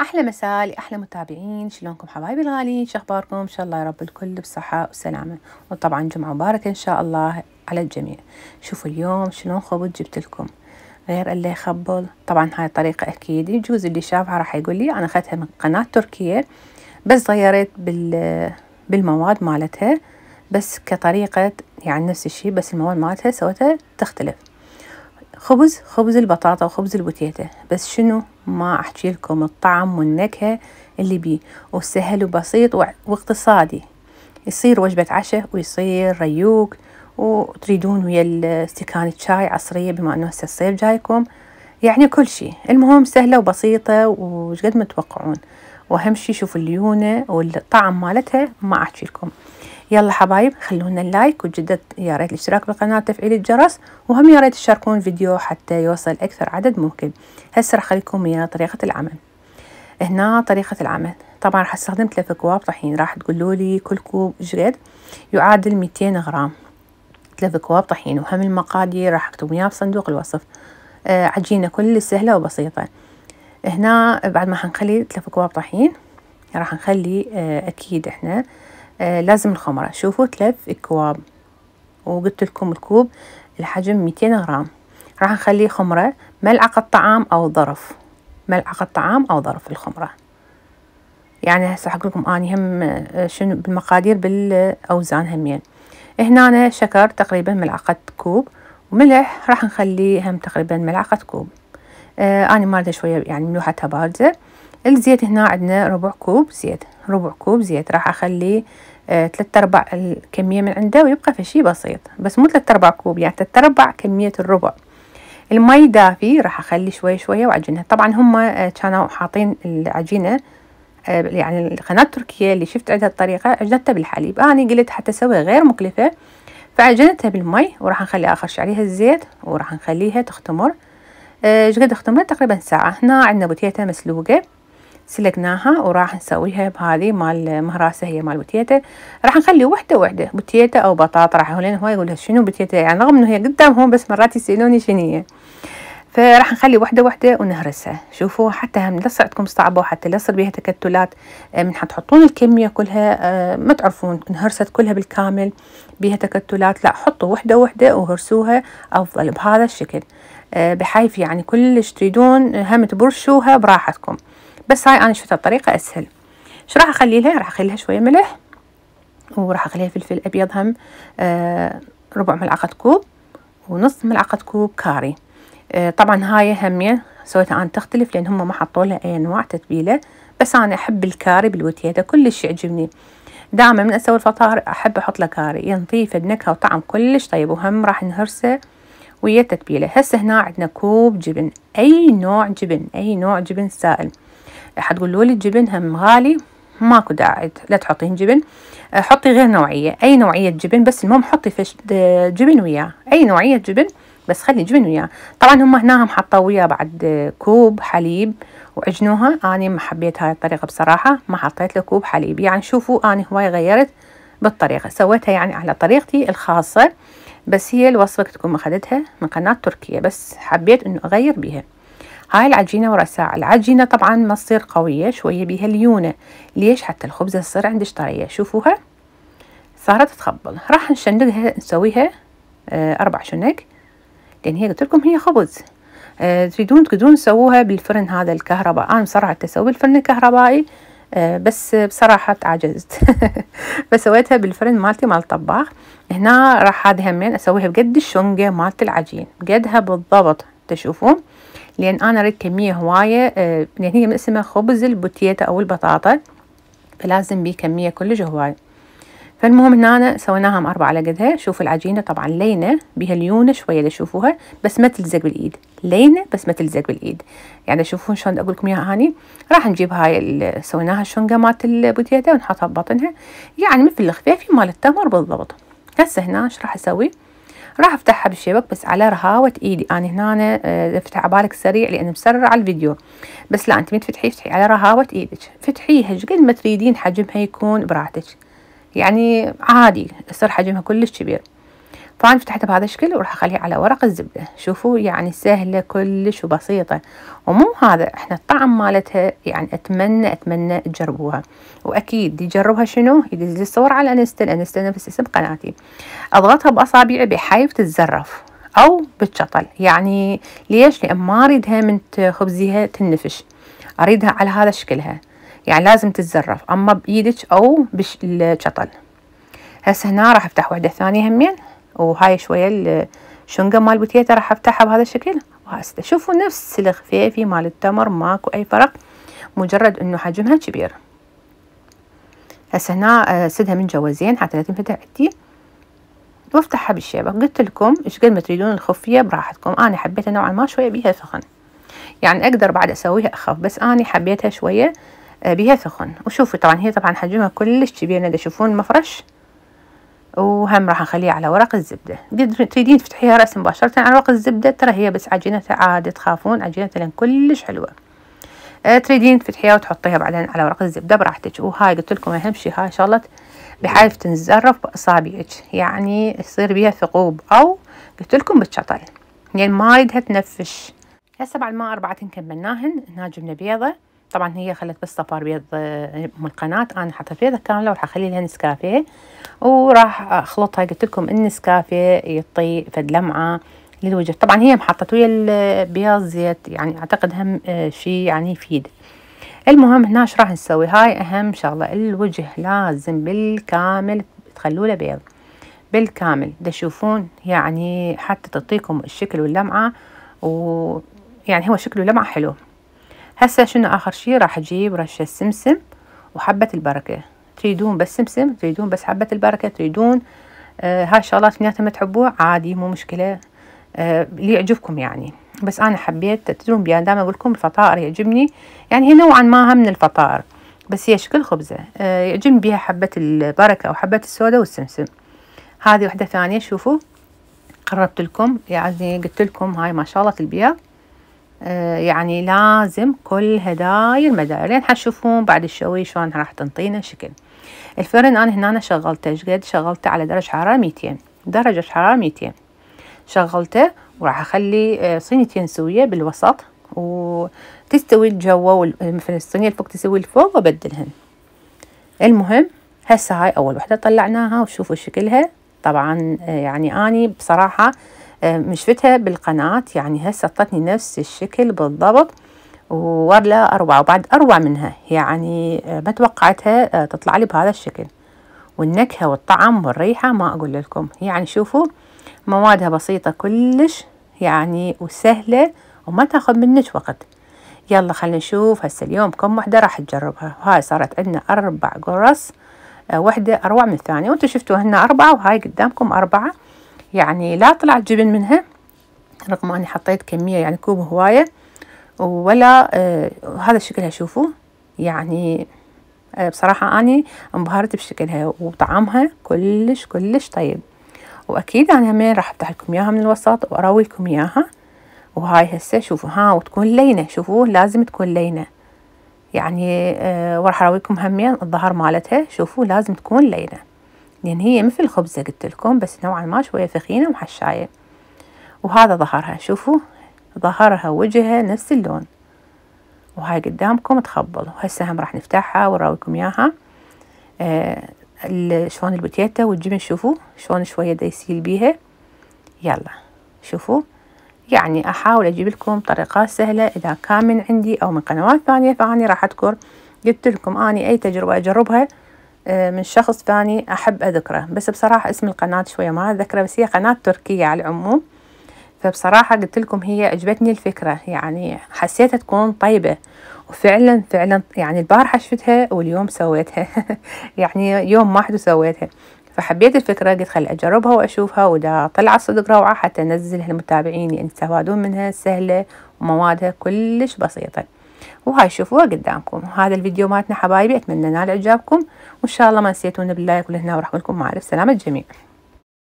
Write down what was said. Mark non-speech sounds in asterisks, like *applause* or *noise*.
احلى مساء لاحلى متابعين شلونكم حبايبي الغاليين شخباركم ان شاء الله يا رب الكل بصحه وسلامه وطبعا جمعه مباركه ان شاء الله على الجميع شوفوا اليوم شلون خبز جبت لكم غير اللي يخبل طبعا هاي الطريقه اكيد يجوز اللي شافها راح يقول لي انا اخذتها من قناه تركيه بس غيرت بال بالمواد مالتها بس كطريقه يعني نفس الشيء بس المواد مالتها سوتها تختلف خبز خبز البطاطا وخبز البوتيته بس شنو ما احكي لكم الطعم والنكهه اللي بيه وسهل وبسيط واقتصادي يصير وجبه عشاء ويصير ريوق وتريدون ويا استكان الشاي عصريه بما انه هسه الصيف جايكم يعني كل شيء المهم سهله وبسيطه وش قد ما تتوقعون واهم شيء شوفوا الليونه والطعم مالتها ما احكي لكم يلا حبايب خلونا اللايك وجدد يا ريت الاشتراك بالقناه وتفعيل الجرس وهم يا ريت تشاركون الفيديو حتى يوصل اكثر عدد ممكن هسه راح اخليكم ويا طريقه العمل هنا طريقه العمل طبعا راح استخدم ثلاث اكواب طحين راح تقولوا لي كل كوب جريد يعادل 200 غرام ثلاث اكواب طحين وهم المقادير راح اكتب وياها بصندوق الوصف آه عجينه كل سهله وبسيطه هنا بعد ما حنخلي ثلاث اكواب طحين راح نخلي آه اكيد احنا آه، لازم الخمرة شوفوا تلف اكواب وقلت لكم الكوب الحجم 200 غرام راح نخلي خمرة ملعقة طعام أو ظرف ملعقة طعام أو ظرف الخمرة يعني هسه اقول لكم أني هم آه، شنو بالمقادير بالأوزان همين هنا شكر تقريبا ملعقة كوب وملح راح نخليه هم تقريبا ملعقة كوب آه أنا مالته شوية يعني ملوحتها باردة الزيت هنا عندنا ربع كوب زيت ربع كوب زيت راح اخلي ثلاثة آه، اربع الكميه من عنده ويبقى في شي بسيط بس مو ثلاثة اربع كوب يعني ثلاثة اربع كميه الربع المي دافي راح اخلي شوي شويه وعجنها طبعا هم آه، كانوا حاطين العجينه آه، يعني القناه التركيه اللي شفت عندها الطريقه عجنتها بالحليب انا قلت حتى سوي غير مكلفه فعجنتها بالمي وراح نخلي اخر شي عليها الزيت وراح نخليها تختمر ايش قد اختمرت تقريبا ساعه هنا عندنا بوتيته مسلوقه سلقناها وراح نسويها بهذه مال مهراسه هي مال بتيته راح نخلي وحده وحده بتيته او بطاطا راح هولين هواي يقول شنو بتيته يعني رغم انه هي قدامهم بس مرات يسالوني شنو فراح نخلي وحده وحده ونهرسها شوفوا حتى هم لا صعبه وحتى لا يصير بيها تكتلات آه، من حتحطون الكميه كلها آه، ما تعرفون انهرست كلها بالكامل بيها تكتلات لا حطوا وحده وحده وهرسوها افضل بهذا الشكل آه، بحيث يعني كلش تريدون هم تبرشوها براحتكم بس هاي انا شفتها بطريقة اسهل شو راح اخلي لها راح اخلي لها شويه ملح وراح اخليها فلفل ابيض هم آه ربع ملعقه كوب ونص ملعقه كوب كاري آه طبعا هاي هميه سويتها انا تختلف لان هم ما حطوا لها اي انواع تتبيله بس انا احب الكاري بالوتيته كلش يعجبني دائما من اسوي الفطار احب احط له كاري ينطيه فد وطعم كلش طيب وهم راح نهرسه ويا التتبيله هسه هنا عندنا كوب جبن اي نوع جبن اي نوع جبن سائل حتقول له ولد غالي ماكو داعي لا تحطين جبن أه، حطي غير نوعية أي نوعية جبن بس المهم حطي فش جبن وياه أي نوعية جبن بس خلي جبن وياه طبعا هم هنا هم حطوا وياه بعد كوب حليب وعجنوها أنا ما حبيت هاي الطريقة بصراحة ما حطيت له كوب حليب يعني شوفوا أنا هواي غيرت بالطريقة سويتها يعني على طريقتي الخاصة بس هي الوصفة تكون أخذتها من قناة تركيا بس حبيت إنه أغير بيها هاي العجينة ورساء العجينة طبعا ما تصير قوية شوية بيها ليونة ليش حتى الخبزة تصير عندش طرية شوفوها صارت تخبل راح نشنقها نسويها آه، أربع شنق لأن هي قلت لكم هي خبز آه، تريدون تقدرون تسووها بالفرن هذا الكهرباء أنا بصراحة تسوي بالفرن الكهربائي آه، بس بصراحة تعجزت *laughs* فسويتها بالفرن مالتي مال الطباخ هنا راح هذه همين أسويها بقد الشنقة مالت العجين قدها بالضبط تشوفون لان انا اريد كميه هوايه لان آه، هي من اسمها خبز البوتيتا او البطاطا فلازم بيه كميه كلش هوايه فالمهم هنا أنا سويناها أربعة على قدها شوف العجينة طبعا لينة بها ليونة شوية تشوفوها بس ما تلزق بالإيد لينة بس ما تلزق بالإيد يعني شوفوا شلون أقول لكم إياها هاني راح نجيب هاي سويناها الشنقة مالت البوتيتا ونحطها ببطنها يعني مثل الخفيفي مال التمر بالضبط هسه هنا ايش راح أسوي راح افتحها بالشبك بس على رهاوة ايدي انا هنا آه، افتح عبالك سريع لان مسرع الفيديو بس لا انت من افتحي على رهاوة ايدك فتحيها قد ما تريدين حجمها يكون براحتك يعني عادي يصير حجمها كلش كبير طبعا فتحتها بهذا الشكل وراح أخليها على ورق الزبده شوفوا يعني سهله كلش وبسيطه ومو هذا احنا الطعم مالتها يعني اتمنى اتمنى تجربوها واكيد يجربها شنو يدز لي الصور على انستا الانستا نفس اسم قناتي اضغطها باصابعي بحيث تتزرف او بالشطل يعني ليش لان ما اريدها من خبزها تنفش اريدها على هذا شكلها يعني لازم تتزرف اما بايدك او بالشطل هسه هنا راح افتح وحده ثانيه همين وهاي شوية الشنقة مال بوتيتا راح افتحها بهذا الشكل وهسه شوفوا نفس الخفيفي مال التمر ماكو اي فرق مجرد انه حجمها كبير هسه هنا آه، سدها من جوا زين حتى لا تنفتح عندي وافتحها بالشيبة قلت لكم ايش قد ما تريدون الخفية براحتكم انا حبيتها نوعا ما شوية بيها ثخن يعني اقدر بعد اسويها اخف بس انا حبيتها شوية آه، بيها ثخن وشوفوا طبعا هي طبعا حجمها كلش كبير تشوفون المفرش وهم راح نخليه على ورق الزبدة تريدين تفتحيها رأس مباشرة على ورق الزبدة ترى هي بس عجينتها عادي تخافون عجينتها لأن كلش حلوة آه، تريدين تفتحيها وتحطيها بعدين على ورق الزبدة براحتك وهاي قلت لكم أهم شي هاي شغلة بحيث تنزرف بأصابعك يعني يصير بيها ثقوب أو قلت لكم بالشطل يعني ما يدها تنفش هسه بعد ما أربعة كملناهن هنا جبنا بيضة طبعا هي خلت بس صفار بيض آه، من القناة أنا حطيت بيضة كاملة وراح أخلي لها نسكافيه وراح أخلطها قلت لكم النسكافيه يطي فد لمعة للوجه طبعا هي محطت ويا البياض زيت يعني أعتقد هم آه، شي يعني يفيد المهم هنا ايش راح نسوي هاي أهم شغلة الوجه لازم بالكامل تخلوا له بيض بالكامل تشوفون يعني حتى تعطيكم الشكل واللمعة و يعني هو شكله لمعة حلو هسه شنو اخر شي راح اجيب رشه سمسم وحبه البركه تريدون بس سمسم تريدون بس حبه البركه تريدون آه هاي الشغلات اثنيناتها ما تحبوه عادي مو مشكله آه اللي يعجبكم يعني بس انا حبيت تدرون بيان دائما اقول لكم الفطائر يعجبني يعني هي نوعا ما من الفطائر بس هي شكل خبزه آه يعجبني بيها حبه البركه او حبه السودا والسمسم هذه وحده ثانيه شوفوا قربت لكم يعني قلت لكم هاي ما شاء الله تلبيها آه، يعني لازم كل هداي المدار لين حتشوفون بعد الشوي شلون راح تنطينا شكل الفرن انا هنا شغلته شقد شغلته على درجه حراره 200 درجه حراره 200 شغلته وراح اخلي آه، صينيتين سويه بالوسط وتستوي الجو والمفرن الصينيه الفوق تسوي الفوق وبدلهن المهم هسه هاي اول وحده طلعناها وشوفوا شكلها طبعا آه، يعني اني بصراحه آه، مشفتها بالقناة يعني هسه هسطتني نفس الشكل بالضبط ولا أروع وبعد أروع منها يعني آه، ما توقعتها آه، تطلع لي بهذا الشكل والنكهة والطعم والريحة ما أقول لكم يعني شوفوا موادها بسيطة كلش يعني وسهلة وما تاخذ منك وقت يلا خلينا نشوف هسه اليوم كم وحدة راح تجربها وهاي صارت عندنا أربع قرص وحدة أروع من الثانية وانتو شفتوا هنا أربعة وهاي قدامكم أربعة يعني لا طلع جبن منها رغم اني حطيت كمية يعني كوب هواية ولا آه هذا شكلها شوفوا يعني آه بصراحة اني انبهرت بشكلها وطعمها كلش كلش طيب واكيد انا همين راح افتح لكم اياها من الوسط واروي لكم اياها وهاي هسه شوفوا ها وتكون لينة شوفوا لازم تكون لينة يعني آه وراح اراويكم همين الظهر مالتها شوفوا لازم تكون لينه لأن يعني هي مثل الخبزة قلت لكم بس نوعا ما شوية فخينة وحشاية وهذا ظهرها شوفوا ظهرها وجهها نفس اللون وهاي قدامكم تخبل وهسه هم راح نفتحها وراويكم اياها آه شلون البوتيتا والجبن شوفوا شلون شوية دايسيل بيها يلا شوفوا يعني أحاول أجيب لكم طريقات سهلة إذا كان من عندي أو من قنوات ثانية فأني راح أذكر قلت لكم أني أي تجربة أجربها آه، من شخص ثاني أحب أذكره بس بصراحة اسم القناة شوية ما أذكره بس هي قناة تركية على العموم فبصراحة قلت لكم هي عجبتني الفكرة يعني حسيتها تكون طيبة وفعلا فعلا يعني البارحة شفتها واليوم سويتها *laughs* يعني يوم واحد وسويتها فحبيت الفكرة قلت خل أجربها وأشوفها وإذا طلعت صدق روعة حتى أنزلها لمتابعيني يستفادون يعني منها سهلة وموادها كلش بسيطة وهاي شوفوها قدامكم هذا الفيديو مالتنا حبايبي اتمنى نال اعجابكم وان شاء الله ما نسيتونا باللايك ولهنا ورحمة لكم مع السلامة الجميع